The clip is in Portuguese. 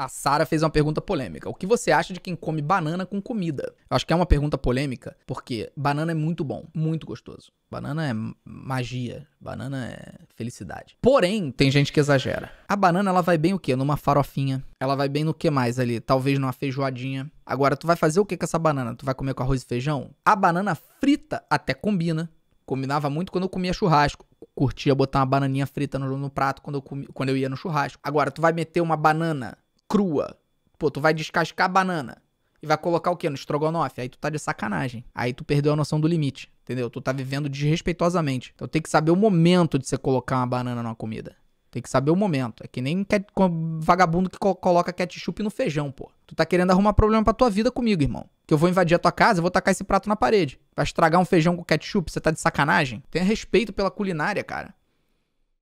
A Sara fez uma pergunta polêmica. O que você acha de quem come banana com comida? Eu acho que é uma pergunta polêmica, porque banana é muito bom, muito gostoso. Banana é magia, banana é felicidade. Porém, tem gente que exagera. A banana ela vai bem o quê? Numa farofinha. Ela vai bem no que mais ali? Talvez numa feijoadinha. Agora tu vai fazer o que com essa banana? Tu vai comer com arroz e feijão? A banana frita até combina. Combinava muito quando eu comia churrasco curtia botar uma bananinha frita no, no prato quando eu, comi, quando eu ia no churrasco. Agora, tu vai meter uma banana crua. Pô, tu vai descascar a banana e vai colocar o quê? No estrogonofe? Aí tu tá de sacanagem. Aí tu perdeu a noção do limite, entendeu? Tu tá vivendo desrespeitosamente. Então tem que saber o momento de você colocar uma banana numa comida. Tem que saber o momento. É que nem vagabundo que coloca ketchup no feijão, pô. Tu tá querendo arrumar problema pra tua vida comigo, irmão. Que eu vou invadir a tua casa, eu vou tacar esse prato na parede. Vai estragar um feijão com ketchup? Você tá de sacanagem? Tenha respeito pela culinária, cara.